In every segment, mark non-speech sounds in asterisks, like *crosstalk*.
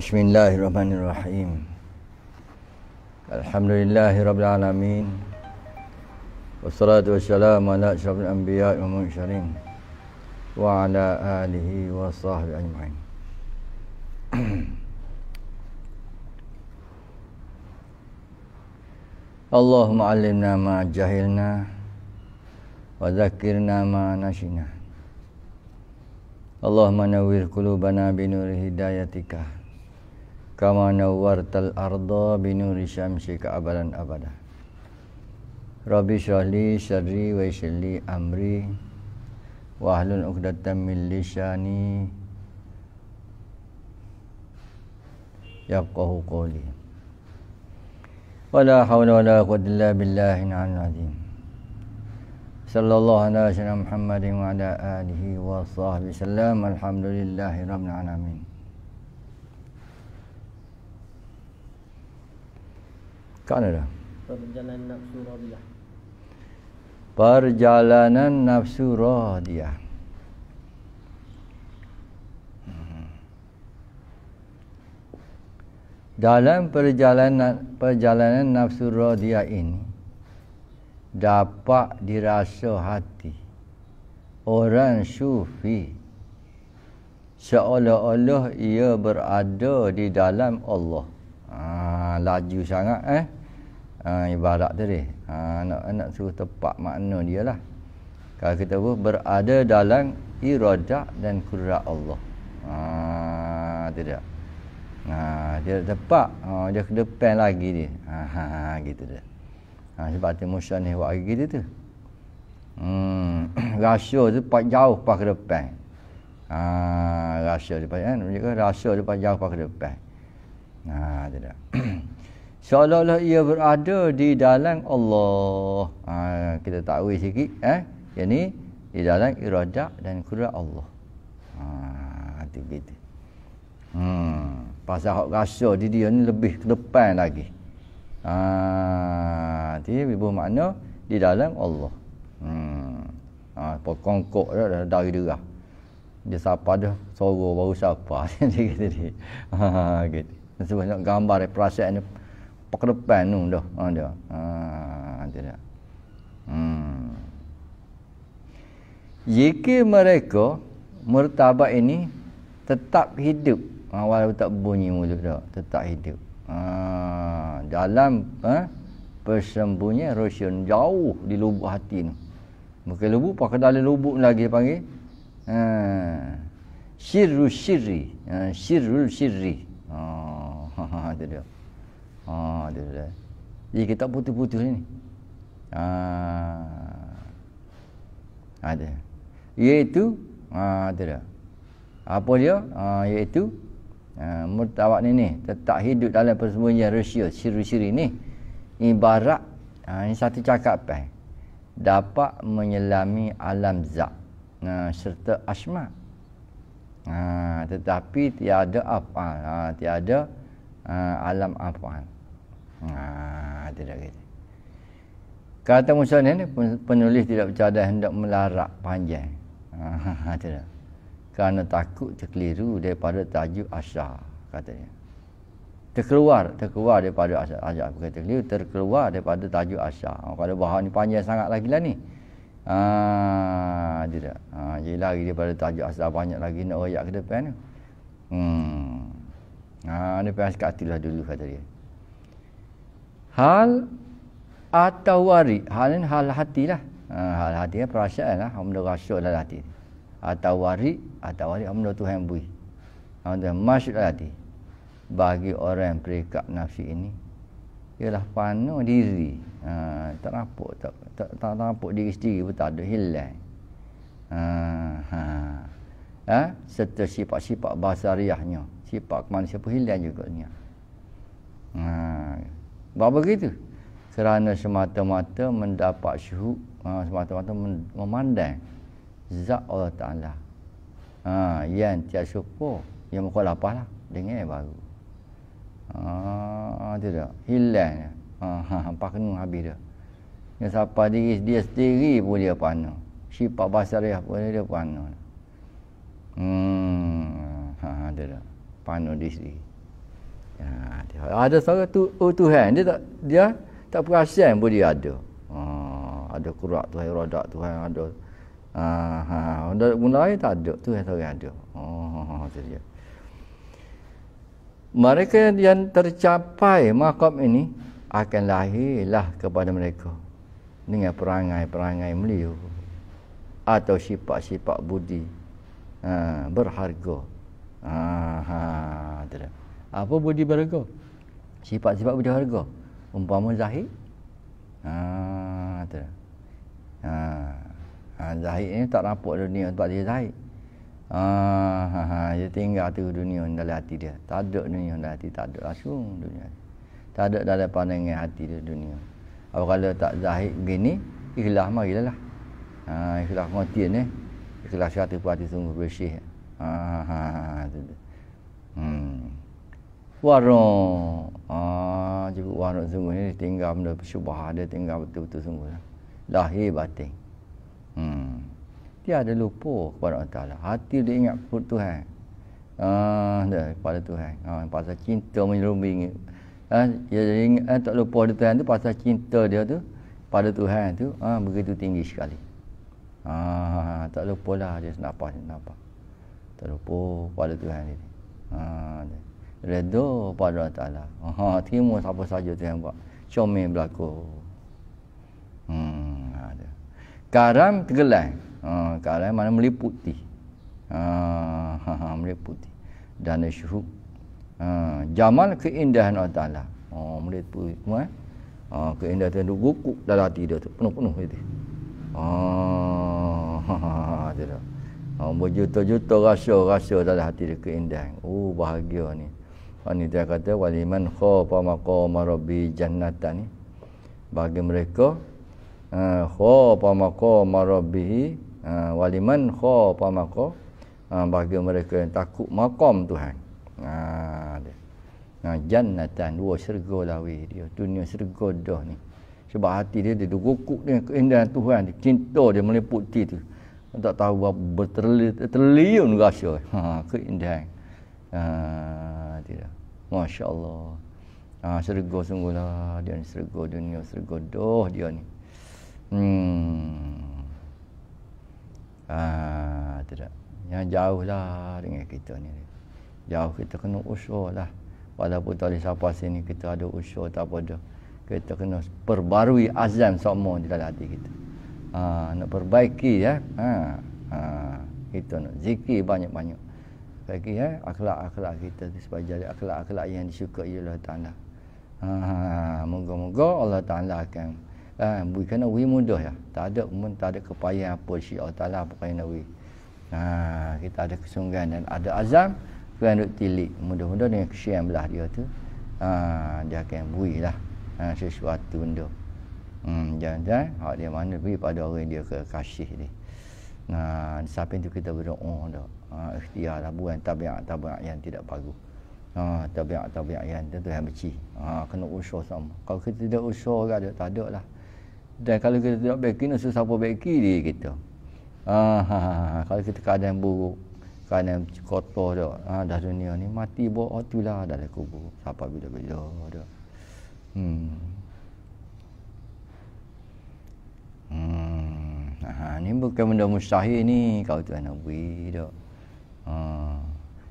Bismillahirrahmanirrahim Alhamdulillahirrabbilalamin Wassalatu wassalamu ala syarabil anbiya wa mursyarin Wa ala alihi wa sahbihi ajma'in *clears throat* Allahumma alimna ma jahilna Wa zakirna ma nasyina Allahumma nawir kulubana binuri hidayatikah كما نورت الأرض بنور شمسك أبدا أبدا ربي اشرح لي شري ويسر لي أمري واحلل عقدة من لساني يفقه قولي ولا حول ولا قوة إلا بالله العلي العظيم صلى الله على سيدنا محمد وعلى آله وصحبه وسلم الحمد لله رب العالمين Kat mana dah? Perjalanan nafsu radiyah. Perjalanan nafsu radiyah. Hmm. Dalam perjalanan perjalanan nafsu radiyah ini dapat dirasa hati orang sufi seolah-olah ia berada di dalam Allah. Ah ha, laju sangat eh uh, ibarat tadi uh, ha, nak nak suruh tepat makna dia lah kalau kita pun berada dalam irada dan kudrat Allah uh, tidak uh, dia ha, tepat uh, dia ke depan lagi dia ha, ha, gitu dia ha, uh, sebab tu musyanih buat lagi dia tu hmm, *clears throat* rasa tu pak jauh pak ke depan ha, rasa tu pak kan rasa tu pak jauh pak ke depan ha, tidak *clears throat* seolah-olah ia berada di dalam Allah. Ha, kita tahu sikit eh. Yang ni di dalam iradah dan kudrat Allah. Ha, itu gitu. Hmm, pasal hak rasa di dia ni lebih ke depan lagi. Ha, dia ibu makna di dalam Allah. Hmm. Ha, pokongkok dah dari dah, dah, dah. Dia siapa dah, sorok baru siapa. Jadi *laughs* gitu. Ha, gitu. Sebab nak gambar perasaan ni pekerepan tu dah ha dia ha dia dah hmm jika mereka mertabak ini tetap hidup ha, ah, walaupun tak bunyi mulut dah tetap hidup ha dalam ha, persembunyian roshan jauh di lubuk hati ni bukan lubuk pakai dalam lubuk lagi dia panggil ha sirru sirri ha, sirrul sirri ha *laughs* ha ha dia, dia. Ha dia sudah. Jadi kita putus-putus ni. Ha. Ah. Ah, ada. Iaitu ha ada dah. Apa dia? Ha iaitu ha, mertawak ni ni tetap hidup dalam persembunyian rahsia siri-siri ni ibarat ha, ini satu cakapan dapat menyelami alam zak, ha, serta asma ha, tetapi tiada apa ha, tiada ha, alam apa ha. Ha, dia kata. Kata Musa ni, penulis tidak bercadar hendak melarak panjang. Ha, *laughs* dia Kerana takut terkeliru daripada tajuk asyar, katanya. Terkeluar, terkeluar daripada asyar. Asyar apa kata keliru, terkeluar daripada tajuk asyar. Oh, kalau bahan ni panjang sangat lagi lah ni. Ha, dia Ha, jadi lagi daripada tajuk asyar banyak lagi nak royak ke depan ni. Hmm. Ha, dia pergi asyik dulu kata dia hal atau wari hal ini hal hati lah ha, hal hati ya perasaan lah hamdulillah rasul dalam hati atau wari atau wari hamdulillah Tuhan bui hamdulillah masuk dalam hati bagi orang yang perikat nafsi ini ialah panu diri ha, tak nampak tak tak, tak, tak nampak diri sendiri pun tak ada hilang ha, ha. ha serta sifat-sifat basariahnya sifat manusia pun hilang juga ni ha Buat begitu Kerana semata-mata mendapat syuhud ha, Semata-mata memandang Zat Allah Ta'ala ha, Yang tiada syukur Yang muka lapar lah Dengar baru ha, Itu tak Hilang ha, ha, kenung habis dia Yang siapa diri dia sendiri pun dia panah Sifat basariah pun dia panah Hmm, ha, ha, tidak. Panu di sini. Ha, dia, ada suara tu oh Tuhan dia tak dia tak perasan pun dia ada. Ha, ada kurak Tuhan radak Tuhan ada. Ha, ha, dah mulai tak ada Tuhan suara ada. Oh, ha, ha, ha dia. Mereka yang tercapai makam ini akan lahirlah kepada mereka dengan perangai-perangai meliu atau sifat-sifat budi ha, berharga. Ha, ha, tidak apa budi berharga sifat-sifat budi berharga umpama zahid ha tu ha, ha zahid ni tak rapat dunia tempat dia zahid ha, ha, ha dia tinggal tu dunia dalam hati dia tak ada dunia dalam hati tak ada langsung dunia tak ada dalam pandangan hati dia dunia apa kalau tak zahid begini ikhlas mah ikhlas ha ikhlas mati ni ikhlas hati puati sungguh bersih ha ha, ha, ha tu hmm warung ah jibu warung semua ni tinggal benda syubhah dia tinggal betul-betul semua lahir batin hmm dia ada lupa kepada Allah Ta'ala. Hati dia ingat kepada Tuhan. Ah, dah, kepada Tuhan. Ah, pasal cinta menyerumbi. Ah, dia ingat, ah, tak lupa dia Tuhan tu pasal cinta dia tu. Pada Tuhan tu ah, begitu tinggi sekali. Ah, tak lupa lah dia senapa. senapa. Tak lupa pada Tuhan ah, dia. Ah, dah redha pada Taala. Ha terima siapa saja tu yang buat. Comel berlaku. Hmm ada. Karam tergelai. Ha karam ha, mana meliputi. Ha, ha, ha meliputi. Dan syuhub. Ha jamal keindahan Allah Taala. Ha meliputi semua. Eh. Ha keindahan tu gugup dalam hati dia tu penuh-penuh gitu. Ha ha ha ha. Ha, berjuta-juta rasa-rasa dalam hati dia keindahan. Oh, bahagia ni. Ini dia kata waliman khafa maqama rabbi jannatan ni bagi mereka ha, khafa maqama rabbi ha, waliman khafa maqa ha, bagi mereka yang takut makam Tuhan. Ha dia. Ha jannatan dua syurga lawi dia dunia syurga dah ni. Sebab hati dia dia rukuk dengan keindahan Tuhan, dia cinta dia meliputi tu. Tak tahu berapa berterliun rasa. Ha keindahan. Ha Masya Allah. Ha, ah, serga sungguhlah dia ni. Serga dunia, serga doh dia ni. Hmm. Ha, ah, tidak. Yang jauh lah dengan kita ni. Jauh kita kena usul lah. Walaupun tak boleh sampai sini kita ada usul tak apa dah. Kita kena perbarui azam semua di dalam hati kita. Ha, nak perbaiki ya. Ha, ha. Kita nak zikir banyak-banyak lagi eh akhlak-akhlak kita sebagai akhlak-akhlak yang disukai oleh Taala. Ha, ha, ha moga-moga Allah Taala akan ha, berikan wi mudah ya. Tak ada pun tak ada kepayahan apa si Allah Taala bukan nawi. Ha kita ada kesungguhan dan ada azam kan duk tilik mudah-mudahan dengan kesian belah dia tu ha, dia akan bui lah ha, sesuatu benda hmm, jangan-jangan hak dia mana pergi pada orang dia ke kasih dia nah, ha, samping tu kita berdoa dah Ha, ikhtiar lah bukan tabiat-tabiat yang tidak bagus ha tabiat-tabiat yang tentu yang benci ha kena usaha sama kalau kita tidak usaha ke ada tak ada lah dan kalau kita tidak baik nak siapa baik diri kita ha, ha, ha, ha, kalau kita keadaan buruk keadaan kotor dah ha, dah dunia ni mati bawa waktu lah dah kubur siapa bila-bila dah hmm hmm ha, ha, ni bukan benda mustahil ni kalau tuan nak beri dah Ha.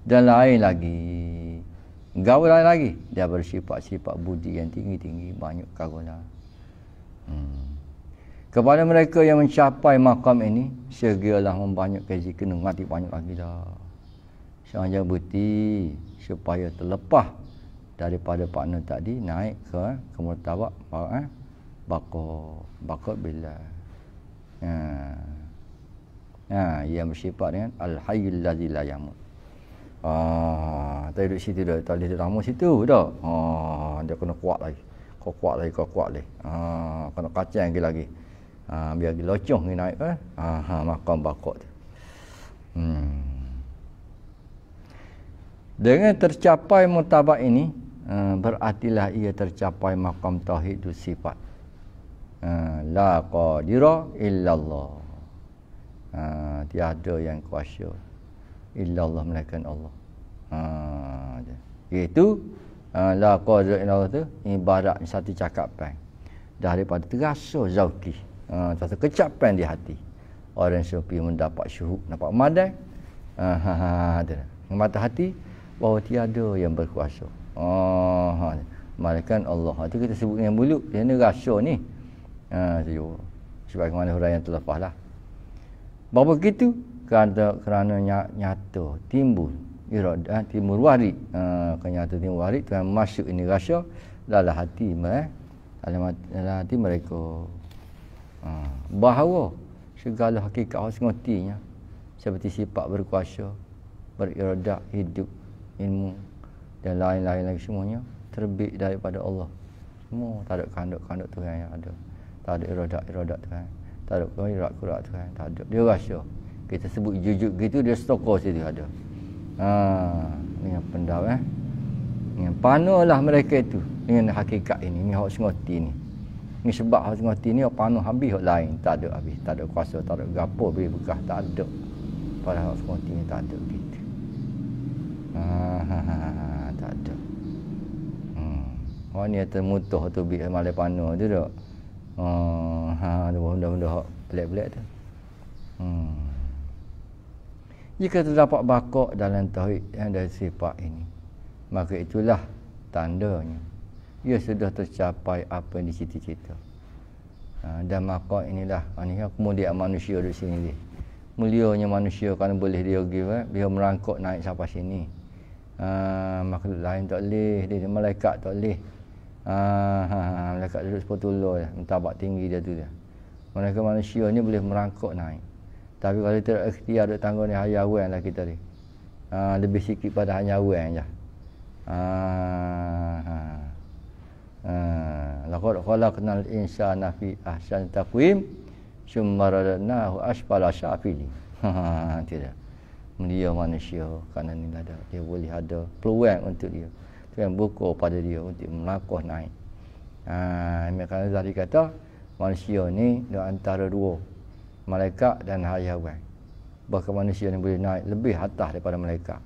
Dan lain lagi. Gaul lain lagi. Dia bersifat-sifat budi yang tinggi-tinggi. Banyak karunia. Hmm. Ha. Kepada mereka yang mencapai makam ini, segialah membanyak kezi kena mati banyak lagi dah. Sehingga berhenti supaya terlepas daripada partner tadi naik ke ke mertabak eh, bakor bakor bila ha. Hmm ha, yang bersifat dengan al hayyul ladzi la yamut ah tak duduk situ dah tak duduk situ dah ha dia kena kuat lagi kau kuat lagi kau kuat lagi ha kena kacang lagi lagi ha biar lagi locoh ni naik eh ha, ha makam bakok tu hmm dengan tercapai mutabak ini ha, beratilah ia tercapai makam tauhid tu sifat uh, la qadira illallah ha, tiada yang kuasa illa Allah melainkan Allah ha itu ha, la qadra illa Allah tu ibarat satu cakapan daripada terasa zauki ha satu kecapan di hati orang sufi mendapat syuhub nampak madan ha ha ada ha, ha, mata hati bahawa tiada yang berkuasa ha, ha malaikat Allah itu ha, kita sebut yang mulut yang rasa ni ha sebab sebagaimana yang telah lah Bapa gitu kata kerana nyata timbul irada timbul wari kenyata timbul wari tuan masuk ini rasa dalam hati mereka, dalam, hati, dalam hati mereka ha, bahawa segala hakikat harus ngertinya seperti sifat berkuasa berirada hidup ilmu dan lain-lain lagi semuanya terbit daripada Allah semua tak ada kandok-kandok Tuhan yang ada tak ada irada-irada Tuhan tak ada kami rak kurak tu kan. Tak ada. Dia rasa. Kita sebut jujur gitu dia stoko situ ada. Ha, ni yang pendam eh. Ni yang panulah mereka itu dengan hakikat ini. Ni hak sengoti ni. Ni sebab hak sengoti ni hak panuh habis hak lain. Tak ada habis. Tak ada kuasa, tak ada gapo beri bekas tak ada. Pada hak sengoti ni tak ada gitu. Ha, ha, ha, ha, ha tak ada. Hmm. Orang ni yang termutuh tu bila malam panuh tu tak? Oh, ha, ada benda-benda hak pelik-pelik tu. Hmm. Jika terdapat bakok dalam tauhid yang dari sifat ini, maka itulah tandanya. Ia sudah tercapai apa yang dicita-cita. Ha, dan makok inilah, ini ha, kemudian manusia di sini. Dia. Mulianya manusia kan boleh dia pergi, eh? dia merangkuk naik sampai sini. Ha, makhluk lain tak boleh, dia, malaikat tak boleh. Ah, mereka *laughs* duduk sepatutnya entah bak tinggi dia tu dia. Mereka manusia ni boleh merangkuk naik. Tapi kalau tidak ikhtiar duduk tangga ni hanya awan lah kita ni. Ah, lebih sikit pada hanya awan je. Ah, ha. Ah, laqad khalaqnal insana fi ahsan taqwim summa radadnahu asfala syafili. *laughs* Ha, ha, ha tidak. Dia manusia kerana ni ada dia boleh ada peluang untuk dia memberikan buku pada dia untuk melangkah naik. Ha, Imam Khazali kata, manusia ni dua antara dua, malaikat dan hayawan. Bahkan manusia ni boleh naik lebih atas daripada malaikat.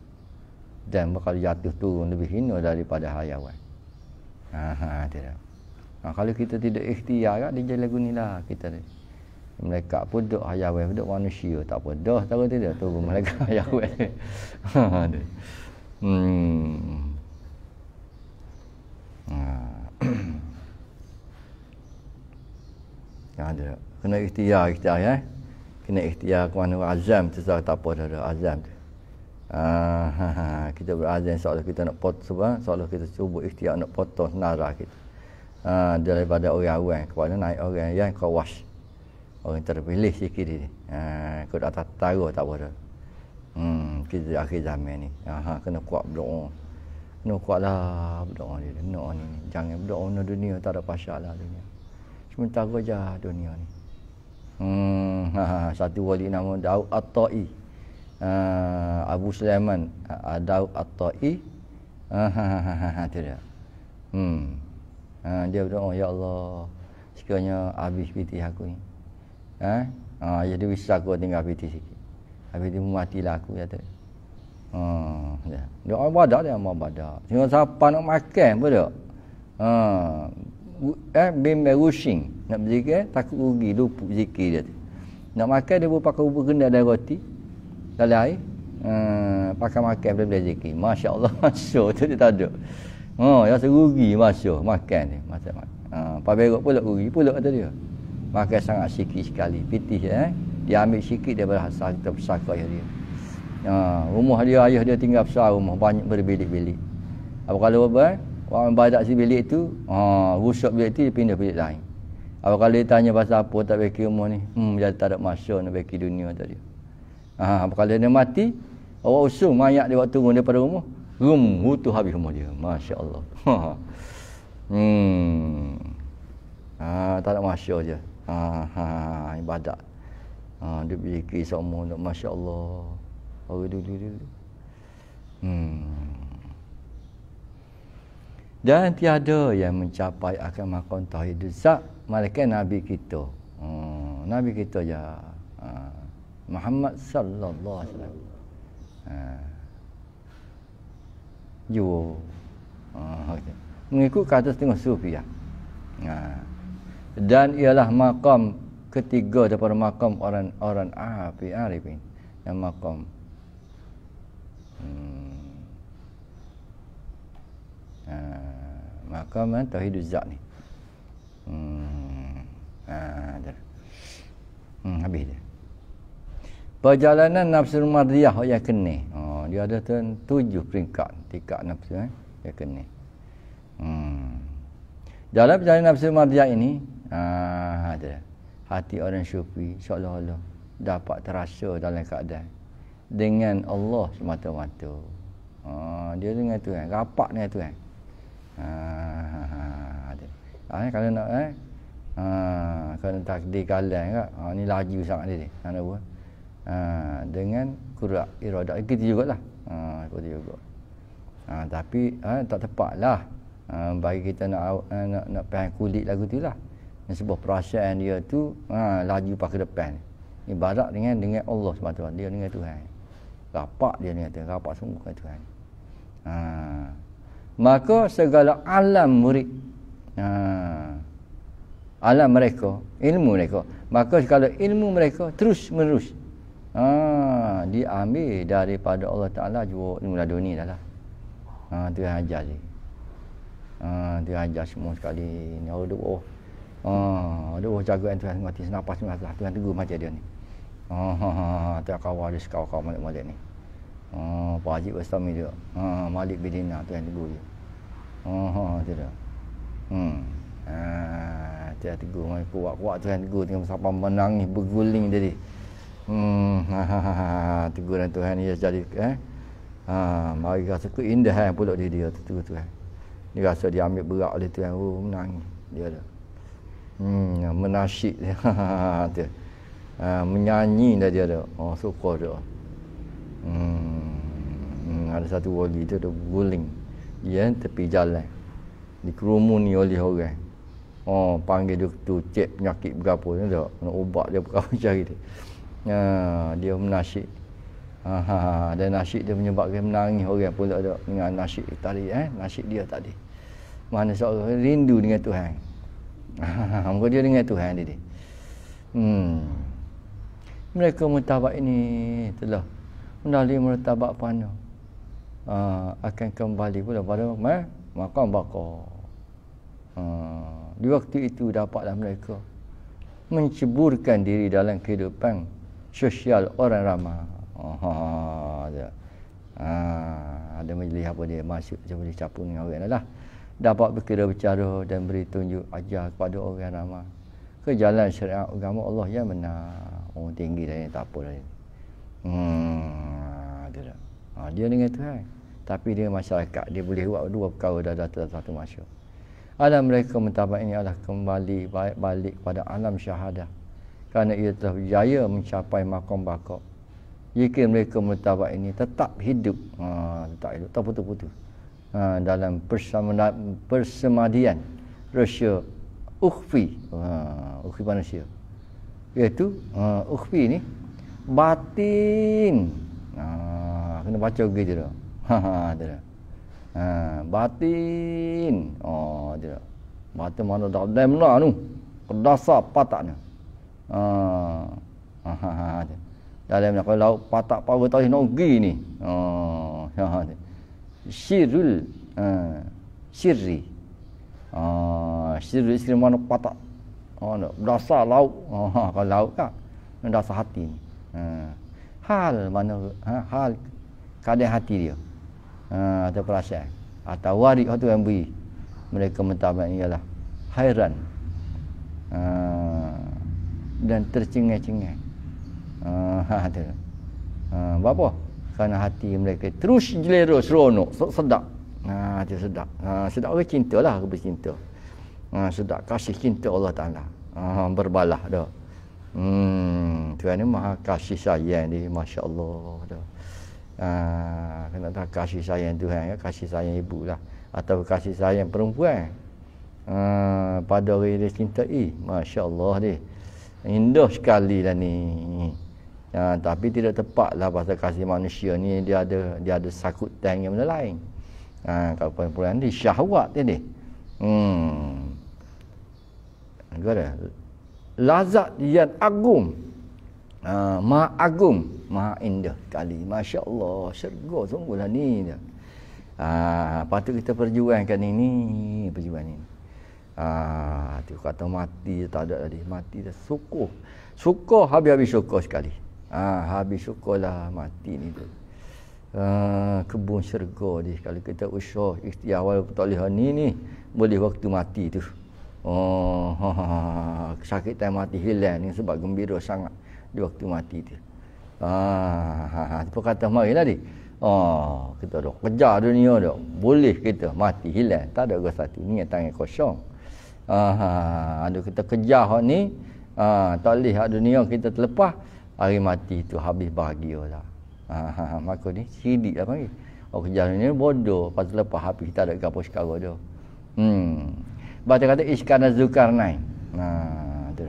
Dan bakal jatuh turun lebih hina daripada hayawan. Ha, ha, dia. ha kalau kita tidak ikhtiar, kan, dia jadi lagu ni lah, kita ni. Mereka pun duk hayawan pun manusia tak apa dah tahu tidak tu mereka *laughs* hayawan ha, ha, hmm *coughs* Ya ada kena ikhtiar ikhtiar ya. Eh? Kena ikhtiar ke mana azam tu tak apa dah ada azam tu. Ah, ha, *laughs* ha, kita berazam seolah kita nak pot sebab seolah kita cuba ikhtiar nak potong senara kita. Ah, daripada orang awal kepada naik orang yang kau wash. Orang terpilih sikit ni. Ah, kau dah tak tahu tak apa dah. Hmm, kita akhir zaman ni. Ah, ha, kena kuat berdoa. No kuat lah berdoa dia. No ni. Jangan berdoa no dunia. Tak ada pasal lah dunia. Sementara je lah dunia ni. Hmm, *laughs* ha, satu wali nama Daud At-Ta'i. Uh, Abu Sulaiman uh, Daud At-Ta'i. Ha, dia hmm. ha, Hmm. Uh, dia berdoa, Ya Allah. Sekiranya habis piti aku ni. Ha? Uh, jadi bisa aku tinggal piti sikit. Habis dia mematilah aku. Ya, tak? Hmm, ya. Dia orang badak dia mau badak. Tengok siapa nak makan pun dia. Ha. Eh, bim berusing. Nak berzikir, takut rugi. Lupa berzikir dia tu. Nak makan, dia pun pakai rupa kena dan roti. Dalam air. Hmm, pakai makan boleh berzikir. Masya Allah, *laughs* masuk tu dia tak ada. Ha, oh, rasa rugi masuk makan ni. Masa makan. Ha, Pak Berok pula rugi pula kata dia. Makan sangat sikit sekali. Pitih eh. Dia ambil sikit daripada hasil kita bersakai dia. dia. Ha, rumah dia ayah dia tinggal besar rumah banyak berbilik-bilik. Apa kalau apa? Orang badak si bilik tu, ha, rusak bilik tu dia pindah bilik lain. Apa kalau dia tanya pasal apa tak bagi rumah ni? Hmm, dia tak ada masa nak bagi dunia tadi. Ha, apa kalau dia mati, orang usung mayat dia waktu turun daripada rumah, rum hutu habis rumah dia. Masya-Allah. *laughs* Ha. Hmm. Ha, tak ada masa je. Ha, ha, ibadat. Ha, ha, dia fikir semua nak masya-Allah. Oh, dulu dulu. Hmm. Dan tiada yang mencapai akan makan tauhid zat malaikat nabi kita. Hmm. nabi kita ya. Ha. Muhammad sallallahu alaihi wasallam. Ha. Ah. Yo. Ha. Ah, okay. Mengikut kata setengah sufi ya. Ha. Dan ialah makam ketiga daripada makam orang-orang Arifin. Yang makam hmm. ha, maka mana tauhid zat ni hmm. ha, ah, dia. hmm habis dia perjalanan nafsu madriyah oh, yang kena oh, dia ada tuan, tujuh peringkat tiga nafsu eh? yang kena hmm. dalam perjalanan nafsu madriyah ini ha, ah, dia. hati orang syufi insyaAllah Allah dapat terasa dalam keadaan dengan Allah semata-mata. Ha, dia dengan Tuhan, rapat dengan Tuhan. Ha, ha, ha, ha. kalau nak eh ha, kalau takdir kalian kak, ha, ni laju sangat dia. Ha, apa? Ha, dengan kurak iradah kita jugalah. Ha, kita juga. Ha, tapi ha, tak tepatlah ha, bagi kita nak ha, nak nak pergi kulit lagu tu lah. Dan sebuah perasaan dia tu ha, laju pakai depan. Ibarat dengan dengan Allah semata-mata. Dia dengan Tuhan rapat dia ni kata rapat sungguh kata Tuhan ha. maka segala alam murid ha. alam mereka ilmu mereka maka segala ilmu mereka terus menerus ha. diambil daripada Allah Ta'ala jua ilmu laduni dah lah ha. Tuhan ajar dia ha. Tuhan ajar semua sekali ni ada oh Ha, ada orang jaga yang Tuhan mati. Senapas semua lah. Tuhan tegur macam dia ni. Ha. Ha, ha, ha, ha tak kawal dia sekau-kau Malik-Malik ni. Ha oh, Pak Haji Bastami dia. Ha Malik bin tu yang tegur dia. Ha tu dia. Hmm. tu yang tegur mai kuat-kuat tu yang tegur tengah siapa menangis berguling jadi. Hmm ha ha ha Tuhan ia jadi eh. Ha mari rasa ke indah eh, pula dia dia tu Tuhan. Dia rasa dia ambil berat oleh Tuhan oh menangis dia dah. Hmm menasyik dia. tu. *laughs* ha ha Ha, menyanyi dah dia tu. Oh, suka tu. Hmm. hmm. ada satu wali tu dia guling. Dia eh, tepi jalan. Dikerumuni oleh orang. Oh, panggil tu cek penyakit berapa tu eh, tak. Nak ubat dia berapa *laughs* macam tu. Ha, dia menasyik. Ha, dan nasyik dia menyebabkan menangis orang pun tak. Dengan nasyik tadi. Eh? Nasyik dia tadi. Mana seorang rindu dengan Tuhan. Ha, ha, ha. dia dengan Tuhan tadi. Hmm mereka mutabak ini telah mendali mutabak pano ha, ah, akan kembali pula pada mai makan bakar ha, di waktu itu dapatlah mereka menceburkan diri dalam kehidupan sosial orang ramah ha, ah, ada ha, ada majlis apa dia masuk macam boleh capung dengan orang lah dapat berkira bicara dan beri tunjuk ajar kepada orang ramah ke jalan syariat agama Allah yang benar Oh tinggi saya lah tak apa lah. Hmm, ada ha, dia dengan Tuhan. Tapi dia masyarakat, dia boleh buat dua perkara dah datang satu masa. Alam mereka mentabak ini adalah kembali balik, balik kepada alam syahadah. Kerana ia telah berjaya mencapai makam bakok. Jika mereka mentabak ini tetap hidup, ha, tetap hidup, tak putus-putus. Ha, dalam persama, persemadian rasa ukhfi, ha, ukhfi manusia iaitu uh, ukhfi ni batin uh, kena baca gitu dah *laughs* ha dia ha, ha batin oh dia mata mana dah dah mula anu kedasa pataknya ah, ha ha ha dia dalam nak lauk patak power tahu nak pergi ni oh ha dia sirul ha sirri ha, ah sirri sirri mana patak Oh, dasar laut. Oh, ha, kalau laut kan? Dasar hati. Ha. Hal mana? Ha, hal keadaan hati dia. Ha, atau perasaan. Atau warik waktu yang beri. Mereka mentabat ialah hairan. Ha, dan tercengai-cengai. Ha, ha, ha, Bapa? Kerana hati mereka terus jelera seronok, sedap. Ha, dia sedap. Ha, sedap orang cinta lah, aku bercinta. cinta ha, sedap kasih cinta Allah Ta'ala ha, berbalah dah hmm, tuan ni maha kasih sayang ni Masya Allah dah ha, kena tak kasih sayang Tuhan ya, kasih sayang ibu lah atau kasih sayang perempuan ha, pada orang dia cintai Masya Allah ni indah sekali lah ni ha, tapi tidak tepat lah pasal kasih manusia ni dia ada dia ada sakutan yang benda lain ha, kalau perempuan ni syahwat dia ni hmm. Gara lazat yang agung. Uh, ah, maha agung, maha indah kali. Masya Allah, syurga sungguhlah ni. Ah, uh, patut kita perjuangkan ini, perjuangan ini. Ah, tu kata mati tak ada tadi. Mati dah syukur. Syukur habis-habis syukur sekali. Ah, habis syukur mati ni tu. Ah, kebun syurga ni. Kalau kita usah ikhtiar awal tak boleh ni ni. Boleh waktu mati tu. Oh, ha ha, ha, ha, ha. sakit time mati hilang ni sebab gembira sangat di waktu mati tu. Ah, ha, ha, ha. kata marilah ni. Oh, kita dok kejar dunia dok. Boleh kita mati hilang, tak ada gerak satu ni tangan kosong. Ah, ha, ha. ada kita kejar hak ni, ah, tak leh hak dunia kita terlepas, hari mati tu habis bahagia lah. Ah, ha, ha. maka ni sidik lah panggil. Oh, kejar dunia bodoh, pas terlepas habis tak ada gapo sekarang dah. Hmm. Baca kata Iskandar Zulkarnain. Ha, tu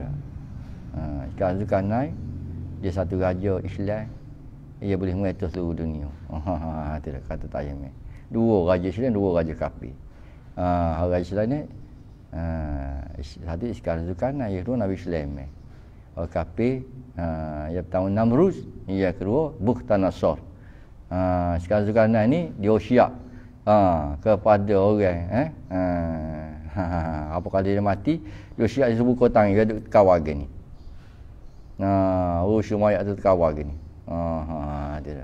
Ha, Iskandar Zulkarnain dia satu raja Islam dia boleh mengatur seluruh dunia. *laughs* Ha, ha, ha, tu kata tak ayam. Dua raja Islam, dua raja kafir. Ha, hari raja Islam ni ha, satu Iskandar Zulkarnain itu Nabi Islam. Orang kafir ha, ah, ia tahun Namrus ia kedua Bukhtanasor. Ha, Iskandar Zulkarnain ni dia syiak ha, kepada orang eh, ha, Ha, ha, ha, apa kali dia mati, dia siap dia sebut kotang, dia duduk kawal ke ni. Nah, oh semua ayat tu kawal ke ni. Ha, oh, ha dia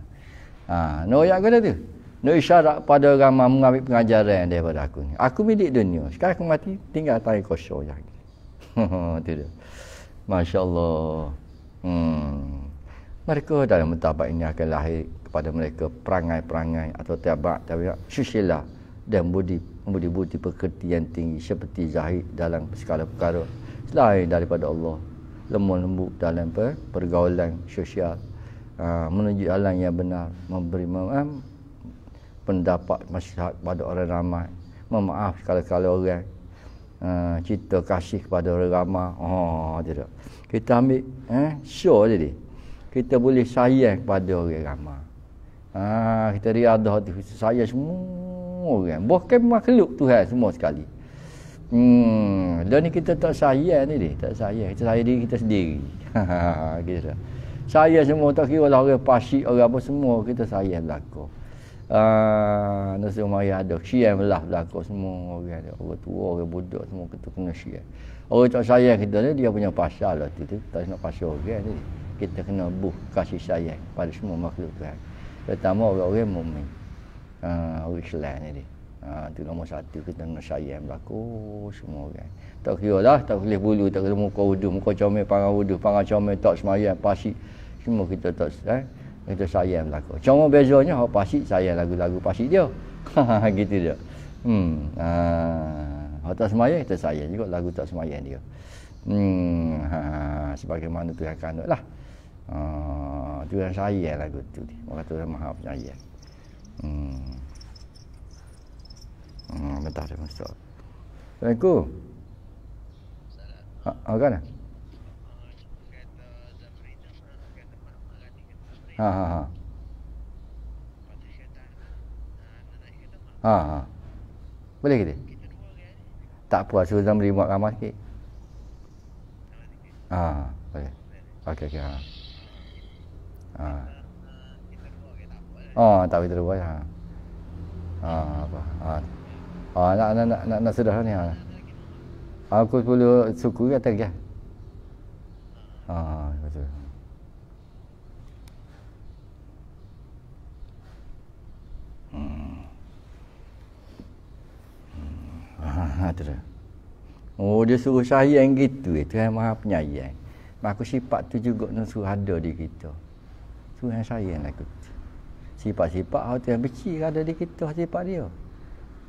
Ha, no ayat kata tu. No isyarat pada orang yang mengambil pengajaran daripada aku ni. Aku milik dunia. Sekarang aku mati, tinggal tangi kosong je. Ha, *laughs* dia Masya Allah. Hmm. Mereka dalam mentabat ini akan lahir kepada mereka perangai-perangai atau tiabat-tiabat susila dan budi budi-budi pekerti yang tinggi seperti zahid dalam segala perkara selain daripada Allah lemah lembut dalam pergaulan sosial ha, menuju jalan yang benar memberi maaf pendapat masyarakat kepada orang ramai memaaf segala-gala orang Uh, ha, cita kasih kepada orang ramai. oh tidak kita ambil eh show jadi kita boleh sayang kepada orang ramai. ah kita riadah tu saya semua orang bahkan makhluk Tuhan semua sekali hmm dan ni kita tak sayang ni dia tak sayang kita sayang diri kita sendiri kita *laughs* saya semua tak kira lah orang pasik orang apa semua kita sayang belakang Ah, nasi umar yang ada Syiah belah belakang semua orang dia. Orang tua, orang budak semua kita kena syiah Orang tak sayang kita ni dia punya pasal lah tu, tu. Tak nak pasal orang ni Kita kena buh kasih sayang pada semua makhluk Tuhan Pertama orang-orang mu'min uh, wishlah ni dia. Ha, ah, itu nombor satu kita nak sayang berlaku semua kan. Tak kira lah, tak boleh bulu, tak kira muka wudhu, muka comel, pangan wudhu, pangan comel, tak semayang, pasik. Semua kita tak eh? kita sayang berlaku. Cuma bezanya, orang pasik sayang lagu-lagu pasik dia. *laughs* gitu dia. Hmm, ha, tak semayang, kita sayang juga lagu tak semayang dia. Hmm, ha, sebagaimana tu yang kandut lah. Ha, ah, tu yang sayang lagu tu. Maka tu yang maha penyayang. Hmm. Hmm, bentar dia masuk. Assalamualaikum. Ha, ha, kan? Ha, ha, ha. Ha, ha. Boleh kita? Tak apa, suruh Zamri buat ramah sikit. Ha, ha, boleh. Okey, okey. Ha. Ha. Oh, tak boleh terubah ha. ya. Oh, apa? Oh, nak nak nak nak, nak sedar lah ni. Aku ha. ah, perlu suku kata ke? Ah betul. Hmm. hmm. Oh, dia suruh yang gitu. Itu eh? yang maha penyayang. Maka sifat tu juga nak suruh ada di kita. Tuhan sayang aku. kita sifat-sifat hati yang kecil ada di kita sifat dia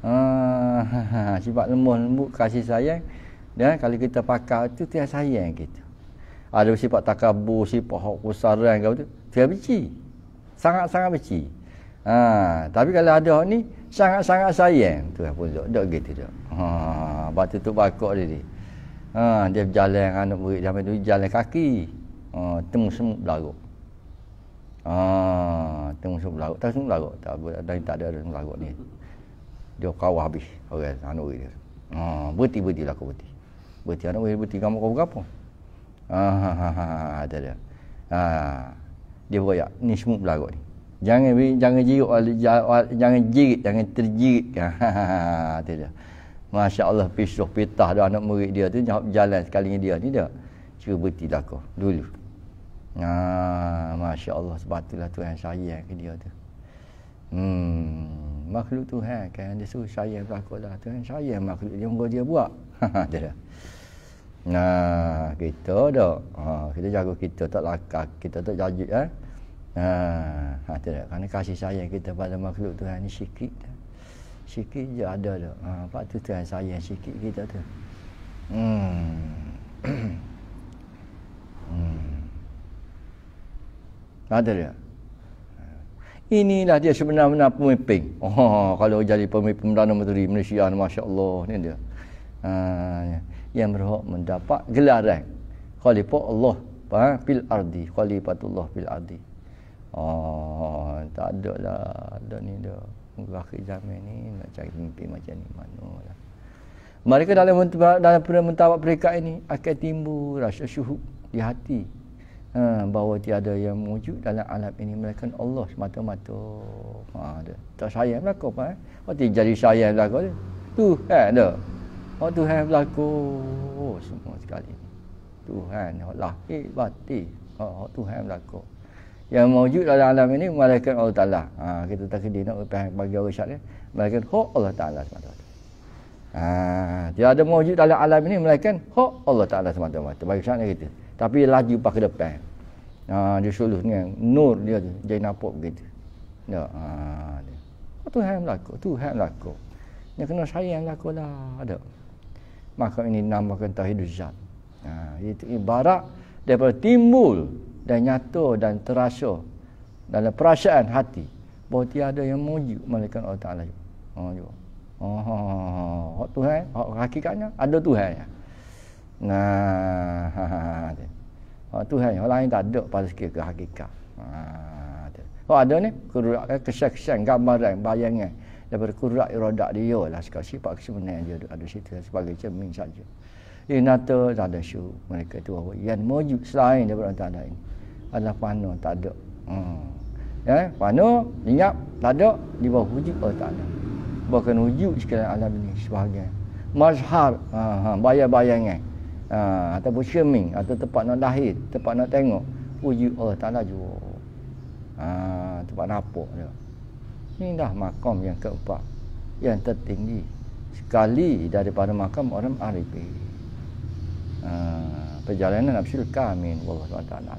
Ah, *laughs* sifat lembut lembut kasih sayang dan kalau kita pakai itu tiada sayang kita ada sifat takabur sifat hak kusaran kau tu tiada benci sangat sangat benci ha, tapi kalau ada hak ni sangat sangat sayang tu pun dok dok gitu dok ha batu tu bakok dia ni ha dia berjalan anak murid dia main jalan kaki ha temu semut belaruk Ah, tengok sungai laut, tak sungai laut, tak ada tak, tak ada sungai laut ni. Dia kau habis orang okay, anu dia. Ah, berhenti-berhenti lah kau berhenti. Berhenti anu berhenti kamu kau berapa? Ah, ha ha ha ada dia. Ah. Dia beroyak, ni semua belagak ni. Jangan jangan jirik, jangan jirik, jangan terjirik. Ha *laughs* ha dia. Masya-Allah pisuh petah dah anak murid dia tu jalan sekali dia ni dia. Cuba berhenti lah kau dulu. Ah, Masya Allah sebab itulah Tuhan sayang ke dia tu hmm, makhluk Tuhan kan dia suruh sayang berlaku lah Tuhan sayang makhluk dia muka dia buat *laughs* dia nah kita dah ha, kita jaga kita tak lakak kita tak jajut eh? ha, ha, ha tak ada. kerana kasih sayang kita pada makhluk Tuhan ni sikit sikit je ada dah ha, lepas tu Tuhan sayang sikit kita tu hmm *clears throat* Tak ada dia. Inilah dia sebenarnya pemimpin. Oh, *laughs* kalau jadi pemimpin Perdana Menteri Malaysia, Masya Allah. Ini dia. Ha, yang berhak mendapat gelaran. Khalifah Allah ha, fil ardi. Khalifatullah fil ardi. Oh, tak ada lah. Ada ni dia. Muka akhir zaman ni nak cari pemimpin macam ni. Mana lah. Mereka dalam dalam mentawak mereka ini akan timbul rasa syuhub di hati ha, bahawa tiada yang wujud dalam alam ini melainkan Allah semata-mata. Ha, ada. Tak saya berlaku apa? Eh? Waktu oh, jadi saya berlaku dia. Tu kan ada. Oh Tuhan berlaku oh, semua sekali. Tuhan yang lahir batin. Oh, Tuhan berlaku. Yang wujud dalam alam ini melainkan Allah Taala. Ha, kita tak kena nak pergi bagi orang syak ni. Malaikat hak Allah Taala semata-mata. Ha, tiada wujud dalam alam ini melainkan hak Allah Taala semata-mata. Bagi syak ni kita tapi laju pas ke depan ha dia suluh ni kan. nur dia tu jadi nampak begitu ya ha dia oh, Tuhan berlaku Tuhan berlaku dia kena sayang berlaku lah ada maka ini nama kata hidup zat ha, itu ibarat daripada timbul dan nyata dan terasa dalam perasaan hati bahawa tiada yang muji malaikat Allah Ta'ala oh, oh, ha, juga. Ha, oh, ha, oh, ha. oh, oh, Tuhan, oh, hakikatnya ada Tuhan. Ya. Nah, ha, ha, ha, tu. Ha, oh, Orang lain tak ada pada sikit ke hakikat. Ha, oh, ada ni, kurak, eh, kesaksian, gambaran, bayangan. Daripada kurak, irodak dia lah. Sekarang sifat kesemenan dia ada cerita sebagai cermin saja. Inata tak ada syur. Mereka tu apa? Yang maju selain daripada tak ada ini. Adalah panu tak ada. Hmm. Ya, panu, ingat tak ada. Di bawah wujud, oh tak ada. Bahkan wujud sekalian alam ini sebagai Mazhar, ha, ha, bayar-bayangan uh, ataupun syirming atau tempat nak lahir tempat nak tengok uji Allah Ta'ala juga uh, tempat nampak dia ni dah makam yang keempat yang tertinggi sekali daripada makam orang Arifi uh, ha, perjalanan Absyul kami, Allah Ta'ala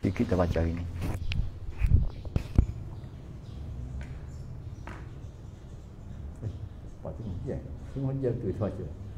jadi kita baca ini. Patung dia. Semua dia tu baca.